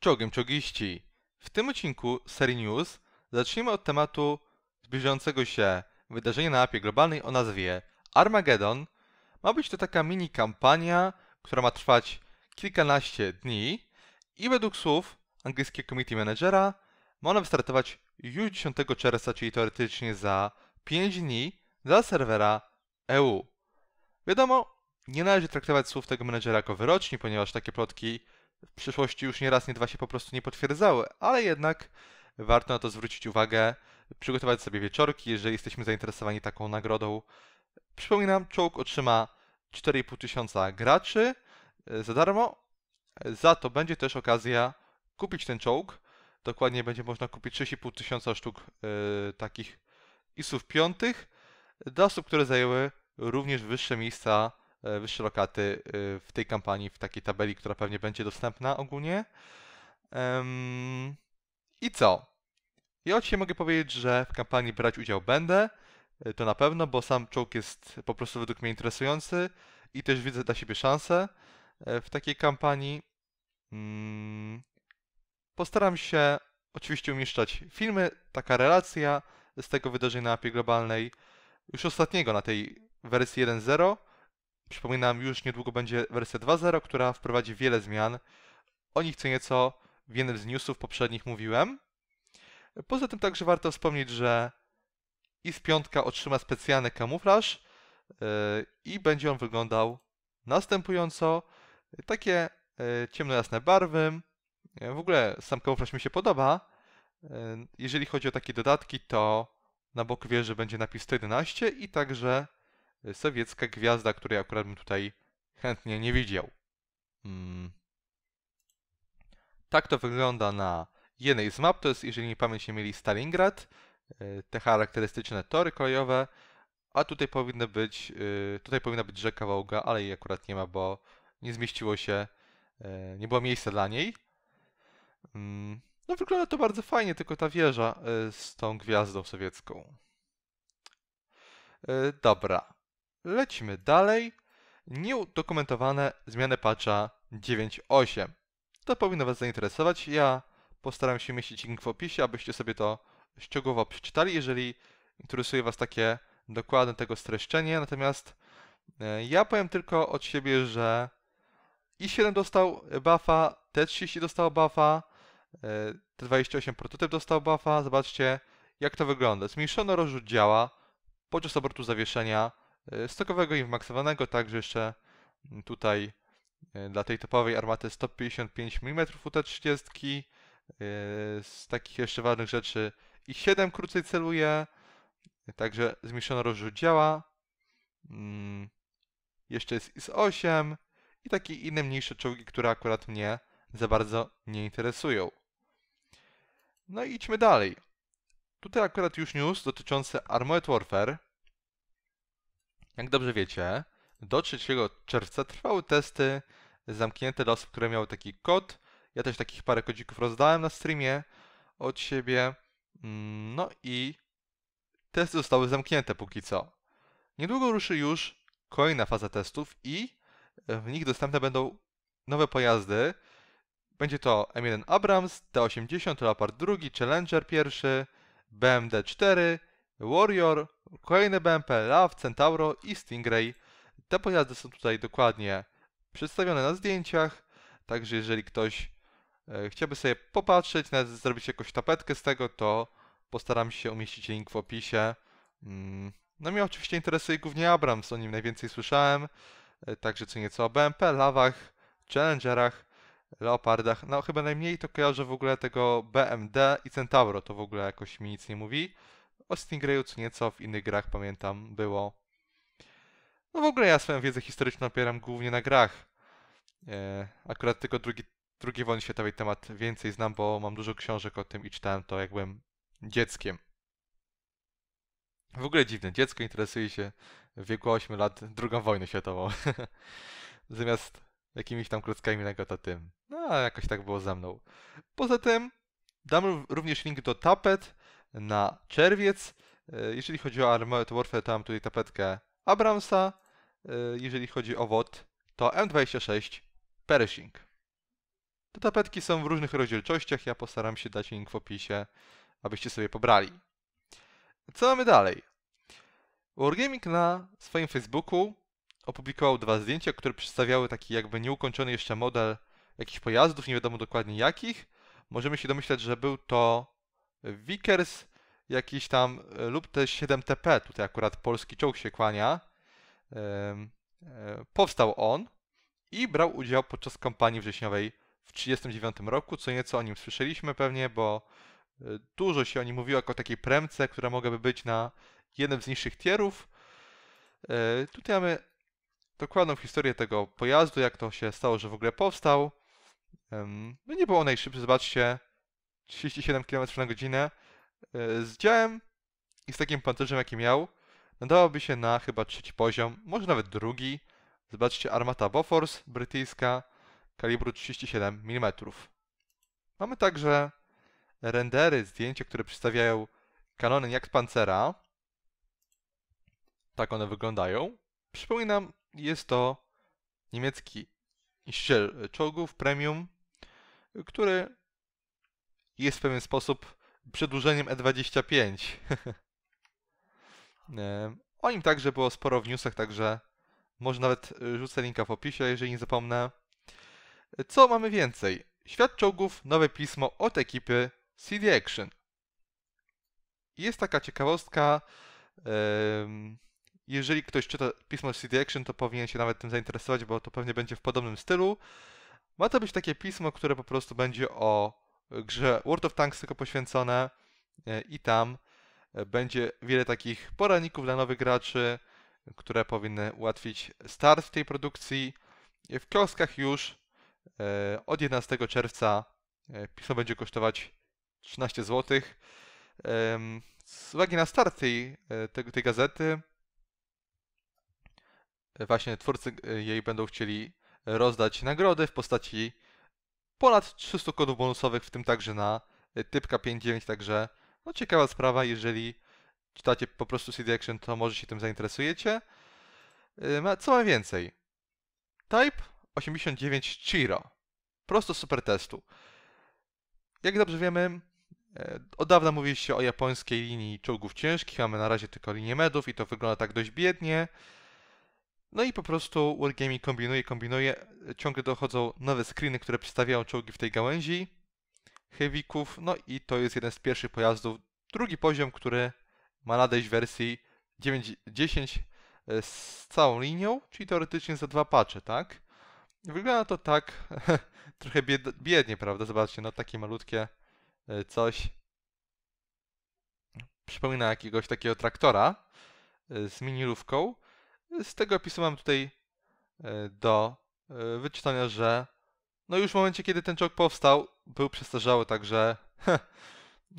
Czołgiem czogiści. W tym odcinku serii news zaczniemy od tematu zbliżającego się wydarzenia na mapie globalnej o nazwie Armageddon. Ma być to taka mini kampania, która ma trwać kilkanaście dni i według słów angielskiego committee managera ma ona wystartować już 10 czerwca, czyli teoretycznie za 5 dni dla serwera EU. Wiadomo, nie należy traktować słów tego menedżera jako wyroczni, ponieważ takie plotki w przyszłości już nie raz, nie dwa się po prostu nie potwierdzały, ale jednak warto na to zwrócić uwagę, przygotować sobie wieczorki, jeżeli jesteśmy zainteresowani taką nagrodą. Przypominam, czołg otrzyma 4,5 tysiąca graczy e, za darmo. Za to będzie też okazja kupić ten czołg. Dokładnie będzie można kupić 6,5 tysiąca sztuk yy, takich ISów piątych dla osób, które zajęły również wyższe miejsca E, wyższe lokaty e, w tej kampanii, w takiej tabeli, która pewnie będzie dostępna ogólnie. I co? Ja oczywiście mogę powiedzieć, że w kampanii brać udział będę, e, to na pewno, bo sam czołg jest po prostu według mnie interesujący i też widzę dla siebie szansę w takiej kampanii. Mm, postaram się oczywiście umieszczać filmy, taka relacja z tego wydarzenia na mapie globalnej, już ostatniego na tej wersji 1.0, Przypominam, już niedługo będzie wersja 2.0, która wprowadzi wiele zmian. O nich co nieco w jednym z newsów poprzednich mówiłem. Poza tym także warto wspomnieć, że z 5 otrzyma specjalny kamuflaż yy, i będzie on wyglądał następująco. Takie yy, ciemno-jasne barwy. Yy, w ogóle sam kamuflaż mi się podoba. Jeżeli chodzi o takie dodatki, to na boku wieży będzie napis 111 i także sowiecka gwiazda, której akurat bym tutaj chętnie nie widział. Hmm. Tak to wygląda na jednej z map. To jest, jeżeli nie pamięć nie mieli, Stalingrad. E, te charakterystyczne tory kolejowe. A tutaj powinny być, e, tutaj powinna być rzeka Wołga, ale jej akurat nie ma, bo nie zmieściło się, e, nie było miejsca dla niej. Hmm. No wygląda to bardzo fajnie, tylko ta wieża z tą gwiazdą sowiecką. Dobra, Lecimy dalej. Nieudokumentowane zmiany patcha 9.8. To powinno Was zainteresować. Ja postaram się mieścić link w opisie, abyście sobie to szczegółowo przeczytali, jeżeli interesuje Was takie dokładne tego streszczenie. Natomiast e, ja powiem tylko od siebie, że i7 dostał buffa, T30 dostał buffa, e, T28 prototyp dostał buffa. Zobaczcie, jak to wygląda. Zmniejszono rozrzut działa, podczas obrotu zawieszenia, E, stokowego i wmaksowanego, także jeszcze mm, tutaj e, dla tej topowej armaty 155 mm UT30 e, z takich jeszcze ważnych rzeczy i 7 krócej celuje także zmniejszono rozrzut działa mm, jeszcze jest IS-8 i takie inne mniejsze czołgi, które akurat mnie za bardzo nie interesują no i idźmy dalej tutaj akurat już news dotyczący Armored Warfare jak dobrze wiecie, do 3 czerwca trwały testy zamknięte dla osób, które miały taki kod. Ja też takich parę kodzików rozdałem na streamie od siebie. Mm, no i testy zostały zamknięte póki co. Niedługo ruszy już kolejna faza testów i e, w nich dostępne będą nowe pojazdy. Będzie to M1 Abrams, T80, Leopard 2, Challenger 1, bmd 4, Warrior, Kolejne BMP LAV, Centauro i Stingray. Te pojazdy są tutaj dokładnie przedstawione na zdjęciach, także jeżeli ktoś e, chciałby sobie popatrzeć, nawet zrobić jakąś tapetkę z tego, to postaram się umieścić link w opisie. Mm, no mnie oczywiście interesuje głównie Abrams, o nim najwięcej słyszałem, e, także co nieco o BMP, Lawach, Challengerach, Leopardach. No chyba najmniej to kojarzę w ogóle tego BMD i Centauro, to w ogóle jakoś mi nic nie mówi. O Stingrayu co nieco w innych grach pamiętam było. No w ogóle ja swoją wiedzę historyczną opieram głównie na grach. E, akurat tylko drugi, drugi wojny światowej temat więcej znam, bo mam dużo książek o tym i czytałem to jak byłem dzieckiem. W ogóle dziwne, dziecko interesuje się w wieku 8 lat drugą wojną światową. Zamiast jakimiś tam klockami to tym. No, a jakoś tak było za mną. Poza tym dam również link do tapet, na czerwiec. E, jeżeli chodzi o Armored Warfare, to mam tutaj tapetkę Abramsa. E, jeżeli chodzi o WOT, to M26 Pershing. Te tapetki są w różnych rozdzielczościach, ja postaram się dać link w opisie, abyście sobie pobrali. Co mamy dalej? Wargaming na swoim Facebooku opublikował dwa zdjęcia, które przedstawiały taki jakby nieukończony jeszcze model jakichś pojazdów, nie wiadomo dokładnie jakich. Możemy się domyślać, że był to Vickers jakiś tam e, lub też 7TP, tutaj akurat polski czołg się kłania. E, powstał on i brał udział podczas kampanii wrześniowej w 1939 roku, co nieco o nim słyszeliśmy pewnie, bo e, dużo się o nim mówiło jako o takiej premce, która mogłaby być na jednym z niższych tierów. Tutaj mamy dokładną historię tego pojazdu, jak to się stało, że w ogóle powstał. No nie był on najszybszy, zobaczcie, 37 km na godzinę e, z działem i z takim pancerzem, jaki miał, nadałoby się na chyba trzeci poziom, może nawet drugi. Zobaczcie, armata Bofors brytyjska kalibru 37 mm. Mamy także rendery, zdjęcia, które przedstawiają kanony jak z pancera. Tak one wyglądają. Przypominam, jest to niemiecki ściel czołgów premium, który jest w pewien sposób przedłużeniem E25. E, o nim także było sporo w newsach, także może nawet e, rzucę linka w opisie, jeżeli nie zapomnę. E, co mamy więcej? Świat czołgów, nowe pismo od ekipy CD Action. Jest taka ciekawostka. Jeżeli ktoś czyta pismo CD Action, to powinien się nawet tym zainteresować, bo to pewnie będzie w podobnym stylu. Ma to być takie pismo, które po prostu będzie o grze World of Tanks tylko poświęcone e, i tam e, będzie wiele takich poraników dla nowych graczy, które powinny ułatwić start w tej produkcji. E, w kioskach już od 11 czerwca pismo będzie kosztować 13 zł. Z uwagi na start tej, tej gazety, właśnie twórcy jej będą chcieli rozdać nagrody w postaci ponad 300 kodów bonusowych, w tym także na e, typka 5.9, także no ciekawa sprawa, jeżeli czytacie po prostu CD Action, to może się tym zainteresujecie. E, co ma więcej? Type 89 Chiro. Prosto super testu. Jak dobrze wiemy, e, od dawna mówi się o japońskiej linii czołgów ciężkich, mamy na razie tylko linię medów i to wygląda tak dość biednie. No i po prostu Wargaming kombinuje, kombinuje. Ciągle dochodzą nowe screeny, które przedstawiają czołgi w tej gałęzi Heavików. No i to jest jeden z pierwszych pojazdów. Drugi poziom, który ma nadejść w wersji 9.10 e, z całą linią, czyli teoretycznie za dwa patche, tak? Wygląda to tak trochę biednie, prawda? Zobaczcie, no takie malutkie e, coś. Przypomina jakiegoś takiego traktora e, z minilówką. Z tego opisu mam tutaj e, do e, wyczytania, że no już w momencie, kiedy ten czołg powstał, był przestarzały, także...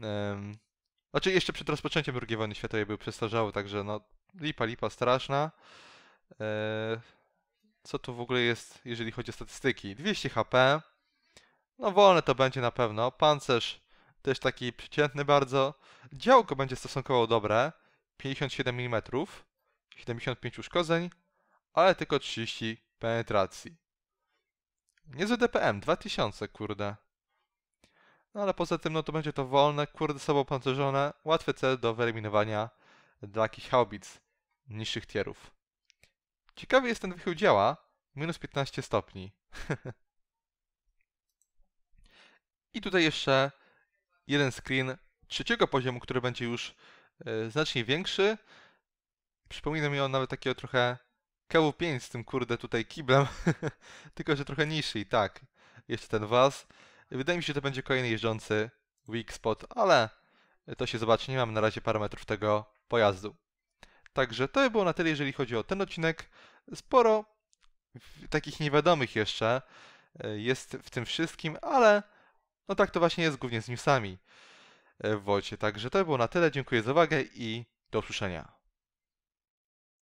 um, znaczy jeszcze przed rozpoczęciem II wojny światowej był przestarzały, także no lipa, lipa straszna. E, co tu w ogóle jest, jeżeli chodzi o statystyki? 200 HP. No wolne to będzie na pewno. Pancerz też taki przeciętny bardzo. Działko będzie stosunkowo dobre. 57 mm. 75 uszkodzeń, ale tylko 30 penetracji. Niezły DPM, 2000, kurde. No ale poza tym, no to będzie to wolne, kurde sobą pancerzone, łatwy cel do wyeliminowania dla jakichś haubic niższych tierów. Ciekawy jest ten wychył działa, minus 15 stopni. I tutaj jeszcze jeden screen trzeciego poziomu, który będzie już e, znacznie większy, Przypomina mi on nawet takiego trochę KW5 z tym kurde tutaj kiblem, tylko że trochę niższy i tak. Jeszcze ten was. Wydaje mi się, że to będzie kolejny jeżdżący weak spot, ale to się zobaczy. Nie mam na razie parametrów tego pojazdu. Także to by było na tyle, jeżeli chodzi o ten odcinek. Sporo takich niewiadomych jeszcze e, jest w tym wszystkim, ale no tak to właśnie jest głównie z newsami e, w Wolcie. Także to by było na tyle. Dziękuję za uwagę i do usłyszenia.